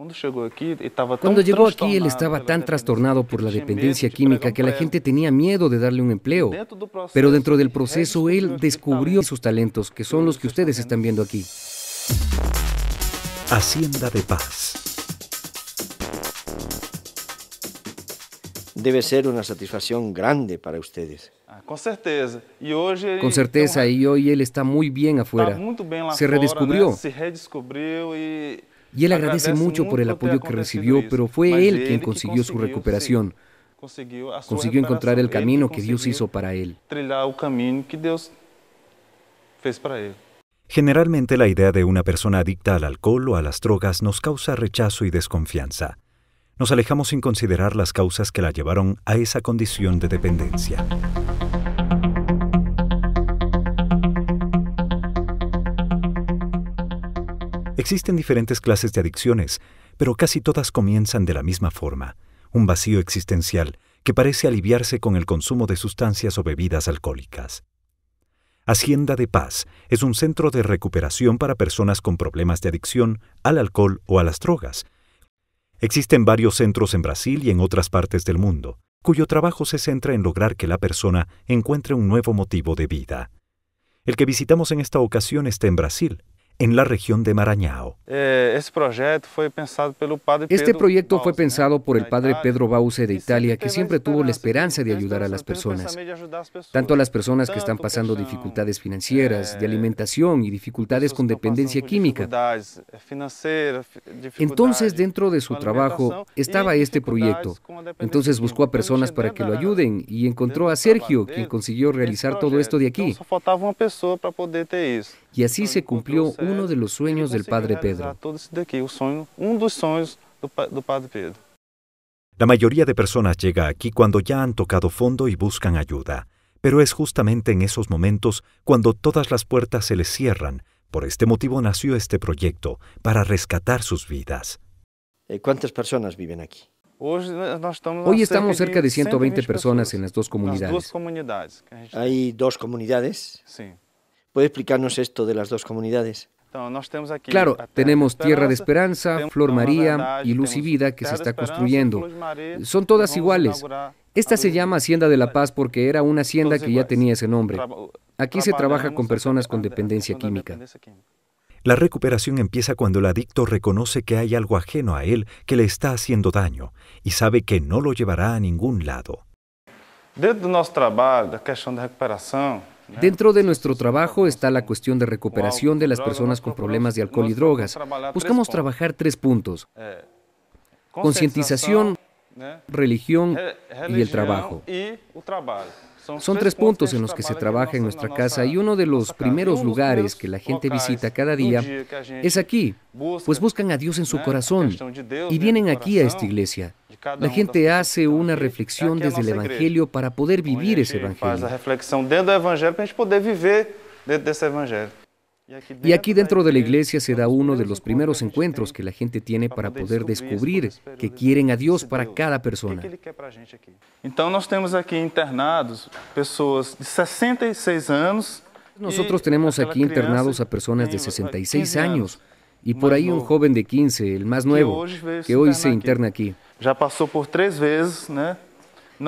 Cuando llegó aquí, él estaba tan trastornado por la dependencia química que la gente tenía miedo de darle un empleo. Pero dentro del proceso, él descubrió sus talentos, que son los que ustedes están viendo aquí. Hacienda de Paz. Debe ser una satisfacción grande para ustedes. Ah, con certeza, y hoy él está muy bien afuera. Se redescubrió y él agradece mucho por el apoyo que recibió, pero fue él quien consiguió su recuperación. Consiguió encontrar el camino que Dios hizo para él. Generalmente la idea de una persona adicta al alcohol o a las drogas nos causa rechazo y desconfianza. Nos alejamos sin considerar las causas que la llevaron a esa condición de dependencia. Existen diferentes clases de adicciones, pero casi todas comienzan de la misma forma, un vacío existencial que parece aliviarse con el consumo de sustancias o bebidas alcohólicas. Hacienda de Paz es un centro de recuperación para personas con problemas de adicción al alcohol o a las drogas. Existen varios centros en Brasil y en otras partes del mundo, cuyo trabajo se centra en lograr que la persona encuentre un nuevo motivo de vida. El que visitamos en esta ocasión está en Brasil, en la región de Marañao. Este proyecto fue pensado este por el padre Pedro Bause de Italia, que siempre tuvo la esperanza de ayudar a las personas, tanto a eh, las personas que están pasando dificultades financieras, de alimentación y dificultades con dependencia química. Entonces, dentro de su trabajo estaba este proyecto. Entonces buscó a personas para que lo ayuden y encontró a Sergio, quien consiguió este realizar todo esto de aquí. Y así se cumplió un uno de los sueños del Padre Pedro. La mayoría de personas llega aquí cuando ya han tocado fondo y buscan ayuda, pero es justamente en esos momentos cuando todas las puertas se les cierran. Por este motivo nació este proyecto, para rescatar sus vidas. Eh, ¿Cuántas personas viven aquí? Hoy estamos cerca de 120 e personas en las dos comunidades. ¿Hay dos comunidades? ¿Puede explicarnos esto de las dos comunidades? Claro, tenemos Tierra de Esperanza, Flor María y Luz y Vida que se está construyendo. Son todas iguales. Esta se llama Hacienda de la Paz porque era una hacienda que ya tenía ese nombre. Aquí se trabaja con personas con dependencia química. La recuperación empieza cuando el adicto reconoce que hay algo ajeno a él que le está haciendo daño y sabe que no lo llevará a ningún lado. trabajo, la cuestión de recuperación, Dentro de nuestro trabajo está la cuestión de recuperación de las personas con problemas de alcohol y drogas. Buscamos trabajar tres puntos. Eh, concientización, religión eh, y el trabajo. Son tres puntos en los que se trabaja en nuestra casa y uno de los primeros lugares que la gente visita cada día es aquí, pues buscan a Dios en su corazón y vienen aquí a esta iglesia. La gente hace una reflexión desde el Evangelio para poder vivir ese Evangelio. Y aquí dentro de la iglesia se da uno de los primeros encuentros que la gente tiene para poder descubrir que quieren a Dios para cada persona. Entonces e e tenemos aquí internados personas de 66 años. Nosotros tenemos aquí internados a personas de 66 años y por ahí un joven de 15, el más nuevo, que hoy se interna aquí. Ya pasó por tres veces, ¿no?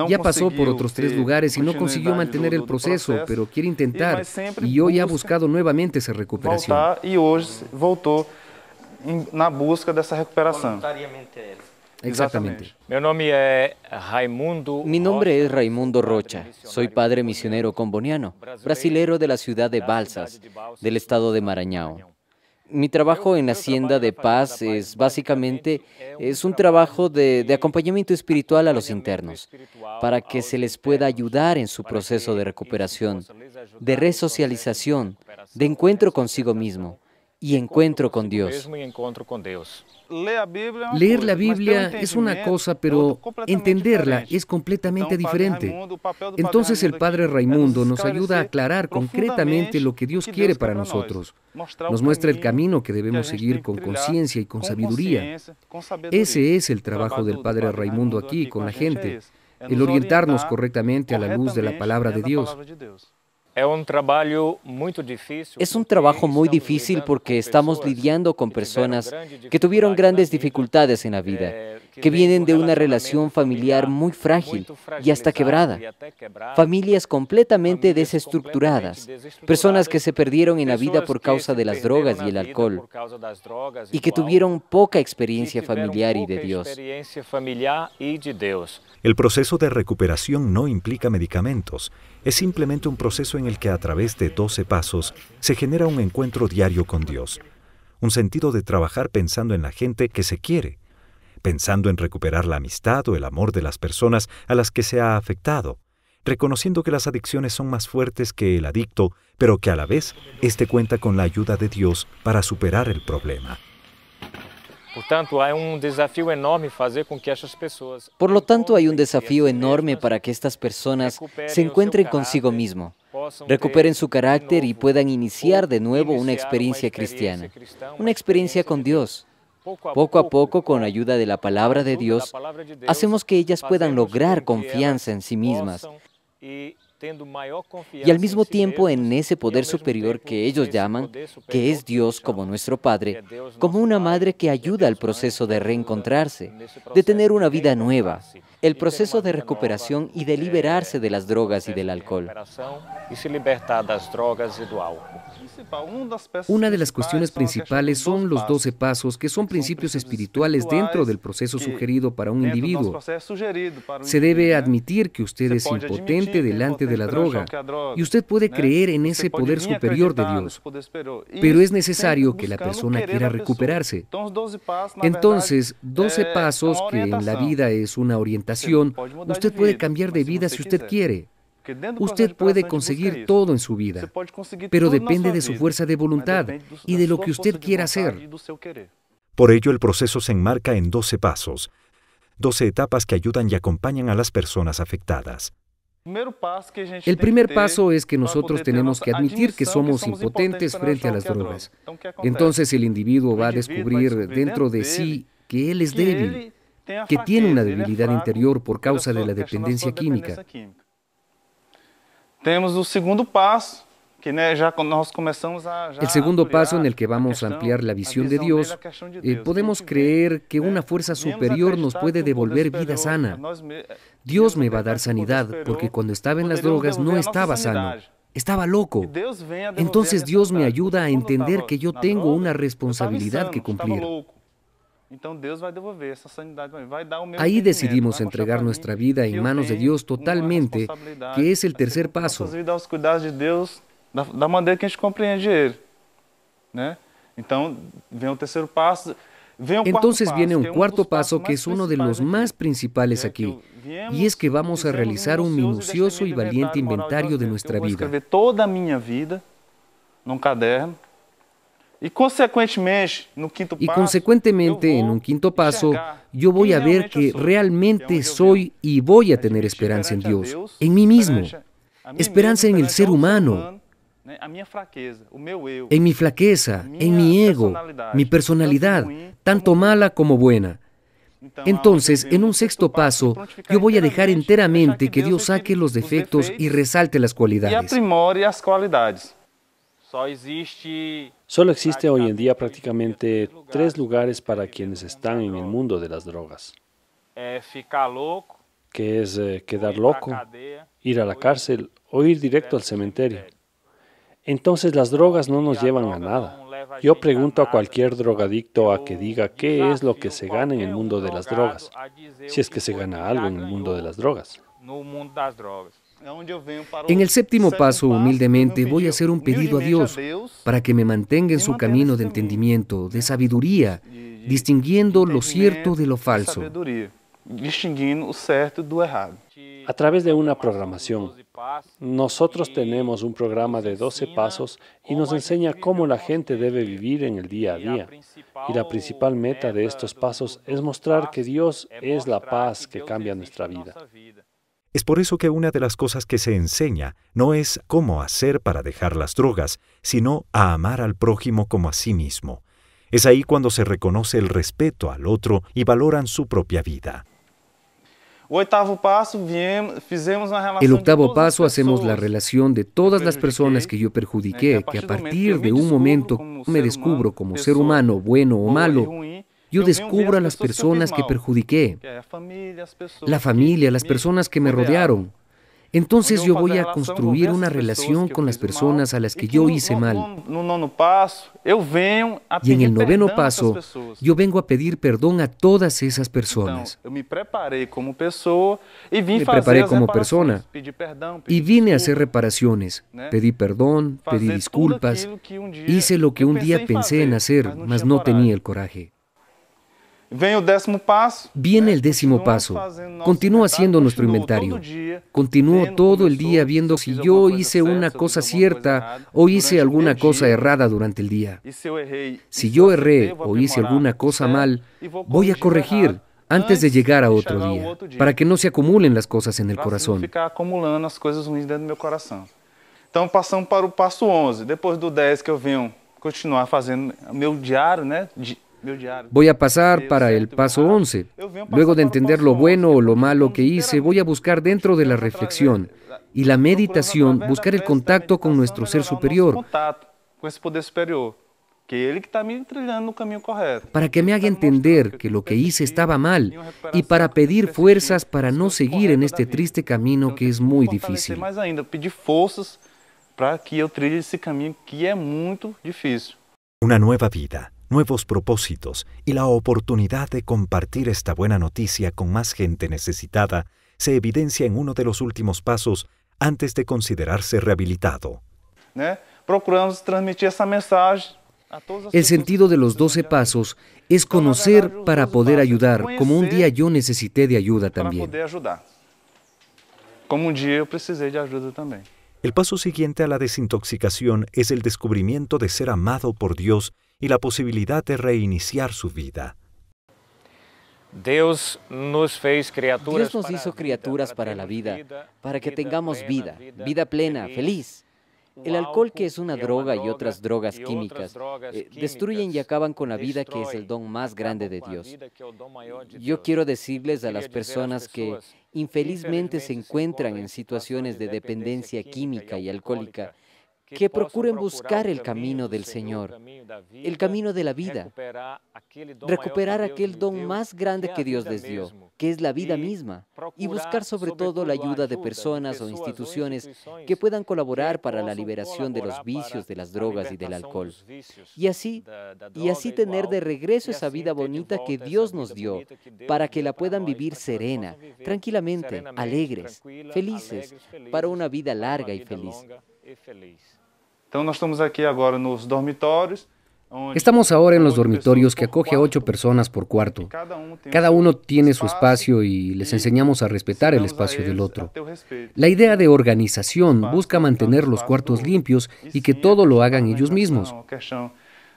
ya pasó por otros tres eh, lugares y no consiguió mantener el proceso, pero quiere intentar y hoy ha buscado nuevamente esa recuperación. Y hoy voltó búsqueda em, busca esa recuperación. Exactamente. Mi nombre es Raimundo Rocha. Soy padre misionero comboniano, brasilero de la ciudad de Balsas, del estado de Marañao mi trabajo en Hacienda de Paz es básicamente es un trabajo de, de, acompañamiento espiritual a los internos para que se les pueda ayudar en su proceso de recuperación, de resocialización, de encuentro consigo mismo y encuentro con Dios. Leer la Biblia es una cosa, pero entenderla es completamente diferente. Entonces el Padre Raimundo nos ayuda a aclarar concretamente lo que Dios quiere para nosotros. Nos muestra el camino que debemos seguir con conciencia y con sabiduría. Ese es el trabajo del Padre Raimundo aquí con la gente, el orientarnos correctamente a la luz de la palabra de Dios. Um es un trabajo muy difícil porque estamos lidiando con personas que tuvieron grandes dificultades en la vida, que vienen de una relación familiar muy frágil y hasta quebrada, e familias completamente desestructuradas, personas que se perdieron en la vida por causa de las drogas y el alcohol y que tuvieron poca experiencia familiar y de Dios. El proceso de recuperación no implica medicamentos es simplemente un proceso en el que a través de 12 pasos se genera un encuentro diario con Dios, un sentido de trabajar pensando en la gente que se quiere, pensando en recuperar la amistad o el amor de las personas a las que se ha afectado, reconociendo que las adicciones son más fuertes que el adicto, pero que a la vez éste cuenta con la ayuda de Dios para superar el problema. Por lo tanto, hay un desafío enorme para que estas personas se encuentren consigo mismo, recuperen su carácter y puedan iniciar de nuevo una experiencia cristiana, una experiencia con Dios. Poco a poco, con ayuda de la palabra de Dios, hacemos que ellas puedan lograr confianza en sí mismas y al mismo tiempo en ese poder superior que ellos llaman, que es Dios como nuestro Padre, como una madre que ayuda al proceso de reencontrarse, de tener una vida nueva, el proceso de recuperación y de liberarse de las drogas y del alcohol. Y las drogas una de las cuestiones principales son los 12 pasos, que son principios espirituales dentro del proceso sugerido para un individuo. Se debe admitir que usted es impotente delante de la droga y usted puede ¿eh? creer en ese poder superior de Dios, pero es necesario que la persona quiera recuperarse. Entonces, 12 pasos, eh, que en la vida es una orientación, usted puede cambiar de vida si usted quiere. Usted puede conseguir todo en su vida, pero depende de su fuerza de voluntad y de lo que usted quiera hacer. E por ello el proceso se enmarca en 12 pasos, 12 etapas que ayudan y acompañan a las personas afectadas. El primer paso es que nosotros tenemos que admitir que somos impotentes frente a las drogas. Entonces el individuo va a descubrir dentro de sí que él es débil, que tiene una debilidad interior por causa de la dependencia química. Temos o segundo paso, que ya El segundo paso en el que vamos a ampliar la visión de Dios, eh, podemos creer que una fuerza superior nos puede devolver vida sana. Eh, Dios me va a dar sanidad porque cuando estaba en las drogas no estaba sano. Estaba loco. Entonces Dios me ayuda a entender que yo tengo una responsabilidad que cumplir. aí decidimos entregar nossa vida em manos de Deus totalmente, que é o assim terceiro passo da maneira que a gente compreende ele, né? Então vem o terceiro passo, Entonces viene un é cuarto paso que es uno de los más principales é aquí, y es que vamos a realizar un minucioso y valiente inventario de nuestra vida. toda a minha vida num caderno Y consecuentemente, en un quinto paso, yo voy a ver que realmente soy y voy a tener esperanza en Dios, en mí mismo, esperanza en el ser humano, en mi flaqueza, en mi ego, mi personalidad, tanto mala como buena. Entonces, en un sexto paso, yo voy a dejar enteramente que Dios saque los defectos y resalte las e cualidades. Solo existe hoy en día prácticamente tres lugares para quienes están en el mundo de las drogas, eh, que es eh, quedar loco, ir a la cárcel o ir directo al cementerio. Entonces las drogas no nos llevan a nada. Yo pregunto a cualquier drogadicto a que diga qué es lo que se gana en el mundo de las drogas, si es que se gana algo en el mundo de las drogas. En el séptimo paso, humildemente, voy a hacer un pedido a Dios para que me mantenga en su camino de entendimiento, de sabiduría, distinguiendo lo cierto de lo falso. A través de una programación, nosotros tenemos un programa de 12 pasos y nos enseña cómo la gente debe vivir en el día a día. Y la principal meta de estos pasos es mostrar que Dios es la paz que cambia nuestra vida. Es por eso que una de las cosas que se enseña no es cómo hacer para dejar las drogas, sino a amar al prójimo como a sí mismo. Es ahí cuando se reconoce el respeto al otro y valoran su propia vida. El octavo paso hacemos la relación de todas las personas que yo perjudiqué, que a partir de un momento me descubro como ser humano, bueno o malo, yo descubro a las personas que perjudiqué, la familia, las personas que me rodearon. Entonces yo voy a construir una relación con las personas a las que yo hice mal. Y en el noveno paso, yo vengo a pedir perdón a todas esas personas. Me preparé como e persona y vine a hacer reparaciones. Pedí perdón, pedí disculpas, um hice lo que un día em pensé en hacer, mas no tenía el coraje. Viene el décimo paso. Continúo haciendo nuestro inventario. Continúo todo el día viendo si yo hice una cosa cierta o hice alguna cosa errada durante el día. E si e yo erré o hice alguna cosa mal, e voy a corregir antes de llegar a otro día, para que no se acumulen las cosas en el corazón. Então passamos para o passo 11. Depois do 10 que eu venho continuar fazendo meu diário, né, Voy a pasar para el paso 11. Luego de entender lo bueno o lo malo que hice, voy a buscar dentro de la reflexión y la meditación, buscar el contacto con nuestro ser superior. Pues, pues, para que me haga entender que lo que hice estaba mal y para pedir fuerzas para no seguir en este triste camino que es muy difícil. Una nueva vida nuevos propósitos y la oportunidad de compartir esta buena noticia con más gente necesitada se evidencia en uno de los últimos pasos antes de considerarse rehabilitado. ¿Eh? El sentido de los 12 pasos es conocer para poder ayudar, como un día yo necesité de ayuda también. de ayuda El paso siguiente a la desintoxicación es el descubrimiento de ser amado por Dios y la posibilidad de reiniciar su vida. Dios nos hizo criaturas para la vida, para que tengamos vida, vida plena, feliz. El alcohol, que es una droga y otras drogas eh, químicas, destruyen y acaban con la vida, que es el don más grande de Dios. Yo quiero decirles a las personas que infelizmente se encuentran en situaciones de dependencia química y alcohólica que procuren buscar el camino del Señor, el camino de la vida, recuperar aquel don más grande que Dios les dio, que es la e vida misma, y buscar sobre todo la ayuda de personas o instituciones que puedan colaborar e para la liberación de los vicios, de las drogas y del alcohol. Y así, y así e tener de regreso esa vida bonita que Dios nos dio, para que la puedan vivir serena, tranquilamente, alegres, felices, para una vida larga y feliz. Estamos ahora en los dormitorios que acoge a ocho personas por cuarto. E cada um uno tiene su espacio y e les enseñamos a respetar el espacio del otro. La idea de organización busca mantener los cuartos limpios e y que todo lo hagan ellos mismos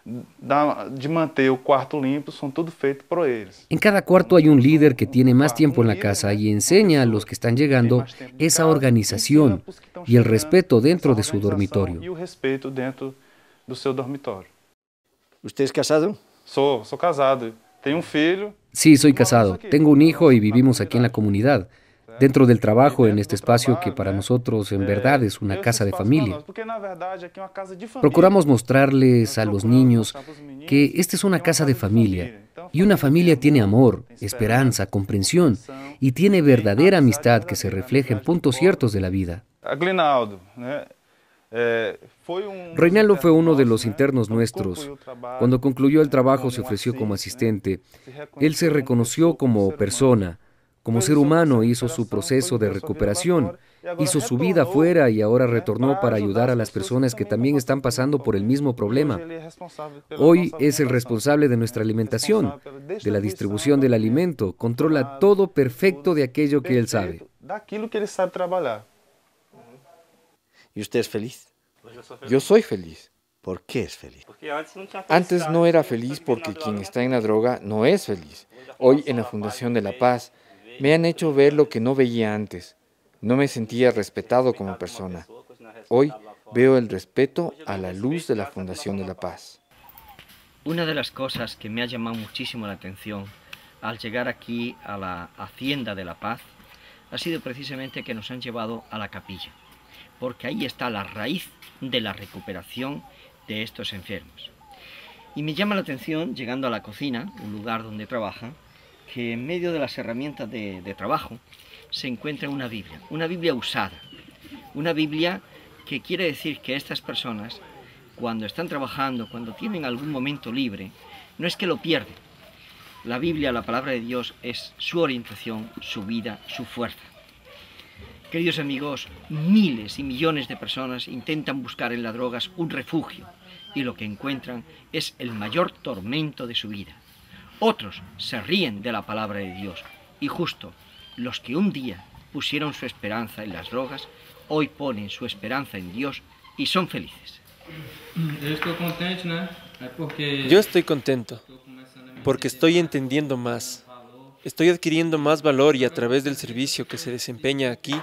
de mantener el cuarto limpio son todo feito por ellos. En cada cuarto hay un líder que tiene más tiempo en la casa y enseña a los que están llegando esa organización y el respeto dentro de su dormitorio. casado? casado. Tengo um Sí, soy casado. Tengo un hijo y vivimos aquí en la comunidad dentro del trabajo en este espacio que para nosotros en eh, verdad es una casa de familia. Procuramos mostrarles a los niños que esta es una casa de familia y una familia tiene amor, esperanza, comprensión y tiene verdadera amistad que se refleja en puntos ciertos de la vida. Eh, Reinaldo fue uno de los internos nuestros. Cuando concluyó el trabajo se ofreció como asistente. Él se reconoció como persona como ser humano hizo su proceso de recuperación, hizo su vida afuera y ahora retornó para ayudar a las personas que también están pasando por el mismo problema. Hoy es el responsable de nuestra alimentación, de la distribución del alimento, controla todo perfecto de aquello que él sabe. ¿Y usted es feliz? Pues yo soy feliz. ¿Por qué es feliz? Antes no era feliz porque quien está en la droga no es feliz. Hoy en la Fundación de la Paz me han hecho ver lo que no veía antes. No me sentía respetado como persona. Hoy veo el respeto a la luz de la Fundación de la Paz. Una de las cosas que me ha llamado muchísimo la atención al llegar aquí a la Hacienda de la Paz ha sido precisamente que nos han llevado a la capilla, porque ahí está la raíz de la recuperación de estos enfermos. Y me llama la atención, llegando a la cocina, un lugar donde trabaja, que en medio de las herramientas de, trabajo se encuentra una Biblia, una Biblia usada, una Biblia que quiere decir que estas personas, cuando están trabajando, cuando tienen algún momento libre, no es que lo pierden. La Biblia, la palabra de Dios, es su orientación, su vida, su fuerza. Queridos amigos, miles y millones de personas intentan buscar en las drogas un refugio y lo que encuentran es el mayor tormento de su vida, otros se ríen de la palabra de Dios. Y justo, los que un día pusieron su esperanza en las drogas, hoy ponen su esperanza en Dios y son felices. Yo estoy contento porque estoy entendiendo más. Estoy adquiriendo más valor y a través del servicio que se desempeña aquí,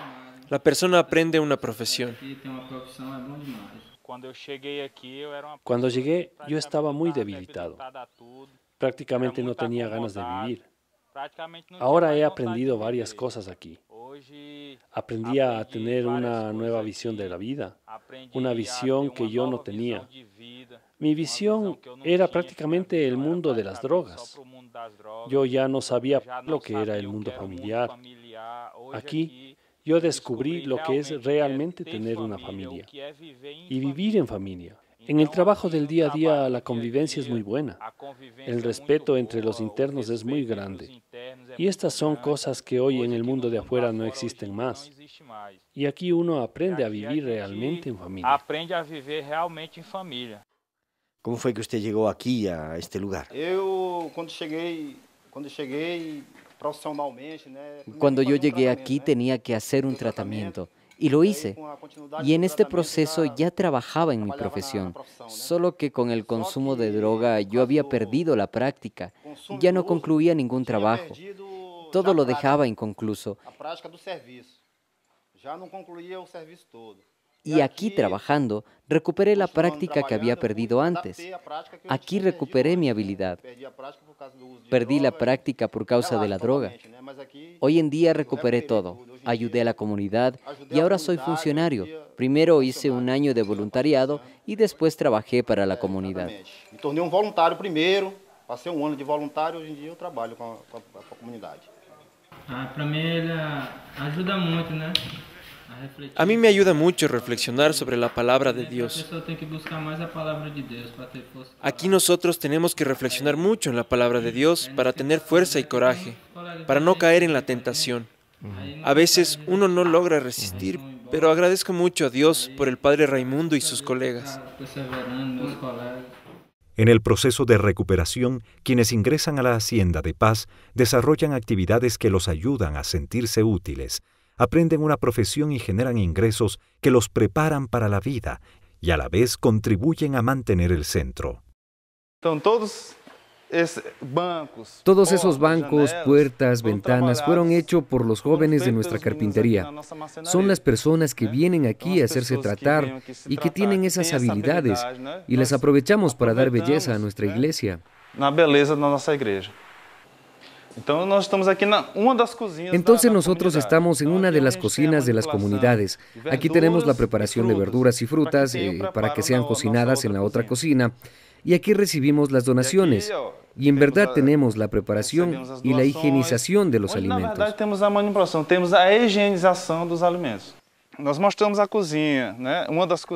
la persona aprende una profesión. Cuando llegué, yo estaba muy debilitado prácticamente no tenía ganas de vivir. Ahora he aprendido varias cosas aquí. Aprendí a tener una nueva visión de la vida, una visión que yo no tenía. Mi visión era prácticamente el mundo de las drogas. Yo ya no sabía lo que era el mundo familiar. Aquí yo descubrí lo que es realmente tener una familia y vivir en familia. En el trabajo del día a día la convivencia es muy buena, el respeto entre los internos es muy grande, y estas son cosas que hoy en el mundo de afuera no existen más. Y aquí uno aprende a vivir realmente en familia. ¿Cómo fue que usted llegó aquí, a este lugar? Cuando yo llegué aquí tenía que hacer un tratamiento. Y lo hice. Y en este proceso ya trabajaba en mi profesión, solo que con el consumo de droga yo había perdido la práctica, ya no concluía ningún trabajo, todo lo dejaba inconcluso. Y aquí trabajando, recuperé la práctica que había perdido antes. Aquí recuperé mi eh, habilidad. Perdí la eh, práctica por causa de la droga. Hoy en día recuperé todo. Ayudé a la comunidad y ahora soy funcionario. Eh, primero hice un año de voluntariado y después trabajé para la comunidad. Me torné un um voluntario primero, pasé un um año de voluntario, y hoy en em día trabajo con la comunidad. Ah, para mí ayuda ah, mucho, ¿no? A mí me ayuda mucho reflexionar sobre la palabra de Dios. Aquí nosotros tenemos que reflexionar mucho en la palabra de Dios para tener fuerza y coraje, para no caer en la tentación. A veces uno no logra resistir, pero agradezco mucho a Dios por el Padre Raimundo y sus colegas. En el proceso de recuperación, quienes ingresan a la Hacienda de Paz desarrollan actividades que los ayudan a sentirse útiles, aprenden una profesión y generan ingresos que los preparan para la vida y a la vez contribuyen a mantener el centro. todos esos bancos, puertas, ventanas fueron hechos por los jóvenes de nuestra carpintería. Son las personas que ¿eh? vienen aquí a hacerse tratar y que tienen esas habilidades y las aprovechamos para dar belleza a ¿eh? nuestra iglesia. belleza nuestra iglesia. Entonces nosotros estamos en una de las cocinas de las comunidades. Aquí tenemos la preparación de verduras y frutas para que eh, sean cocinadas en la otra cocina. Y aquí recibimos las donaciones. Oh, y en verdad tenemos la preparación y la higienización de los alimentos. tenemos la manipulación, tenemos la higienización de los alimentos.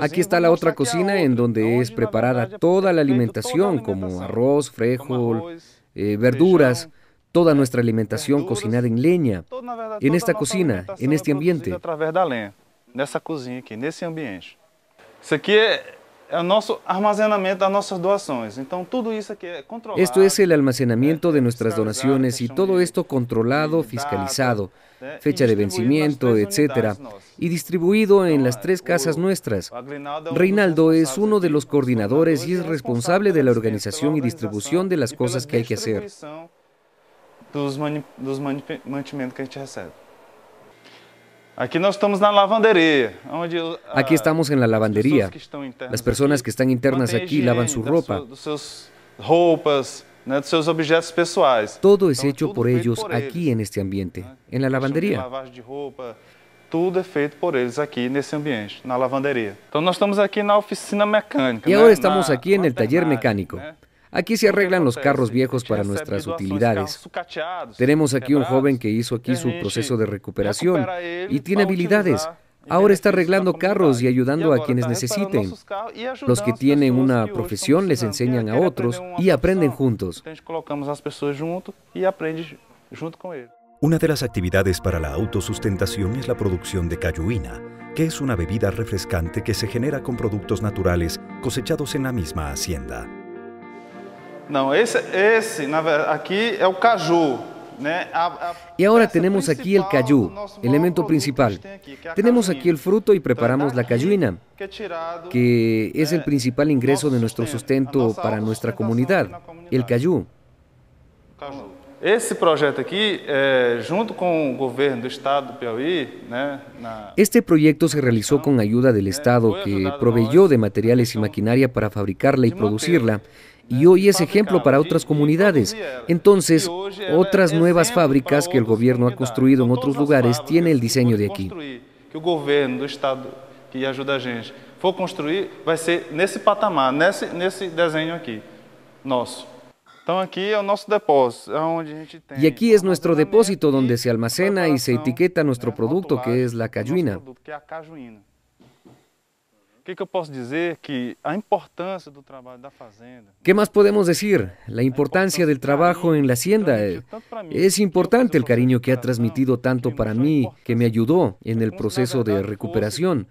Aquí está la otra cocina en donde es preparada toda la alimentación, como arroz, frijol, eh, verduras toda nuestra alimentación cocinada en leña, en esta cocina, en este ambiente. Esto es el almacenamiento de nuestras donaciones y todo esto controlado, fiscalizado, e fecha de vencimiento, etcétera, y distribuido en las tres casas nuestras. Um Reinaldo es uno de los coordinadores y es e responsable de la organización y distribución de las cosas que hay que e hacer. dos, mani, dos mantimentos que a gente recebe. Aqui nós estamos na lavanderia. Onde, uh, aqui estamos en la lavandería. Las personas que estão internas aqui lavam sua roupa Dos seus roupas, né, dos seus objetos pessoais. Todo es então, por por eles, aqui este ambiente, né? en lavanderia de roupa, tudo é feito por eles aqui nesse ambiente, na lavanderia. Então nós estamos aqui na oficina mecânica. E né? agora estamos na, aqui no taller mecânico. Né? Aquí se arreglan los carros viejos para nuestras utilidades. Tenemos aquí un joven que hizo aquí su proceso de recuperación y tiene habilidades. Ahora está arreglando carros y ayudando a quienes necesiten. Los que tienen una profesión les enseñan a otros y aprenden juntos. Una de las actividades para la autosustentación es la producción de cayuina, que es una bebida refrescante que se genera con productos naturales cosechados en la misma hacienda. No, ese, ese, aquí es el caju. Y ahora tenemos aquí el cayú, elemento principal. Este tenemos aquí el fruto y preparamos la cayuina, que es el principal ingreso de nuestro sustento para nuestra comunidad, el cayú. Este proyecto se realizó con ayuda del Estado que proveyó de materiales y maquinaria para fabricarla y producirla y hoy es ejemplo para otras comunidades. Entonces, otras nuevas fábricas que el gobierno ha construido en otros lugares tienen el diseño de aquí. Que el gobierno Estado que ayuda a gente construir, vai ser nesse patamar, nesse, desenho aqui, nosso. Y aquí es nuestro depósito donde e se almacena y se etiqueta nuestro producto, que es la cayuina. ¿Qué más podemos decir? La importancia del trabajo en la hacienda. Eh, es importante el cariño que ha transmitido tanto para mí, que me ayudó en el proceso de recuperación.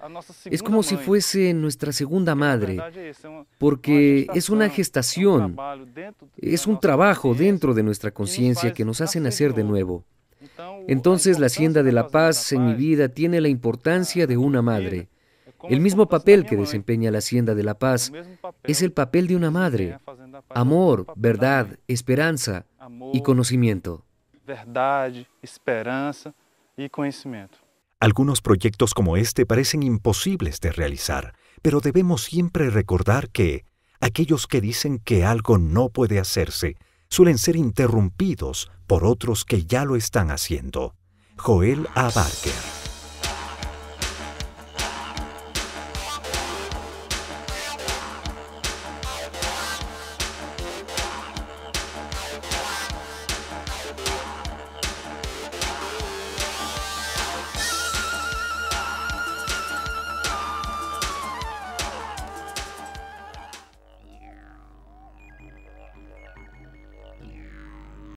Es como si fuese nuestra segunda madre, um, porque es una um gestación, es un trabajo dentro de nuestra conciencia que nos hace nacer de nuevo. Entonces la Hacienda de la Paz en mi vida tiene la importancia ah, de una madre. El mismo papel que eh? desempeña la Hacienda de la Paz es el papel de una madre. Amor, verdad, esperanza y conocimiento. Verdad, esperanza y e conocimiento. Algunos proyectos como este parecen imposibles de realizar, pero debemos siempre recordar que aquellos que dicen que algo no puede hacerse suelen ser interrumpidos por otros que ya lo están haciendo. Joel A. Barker.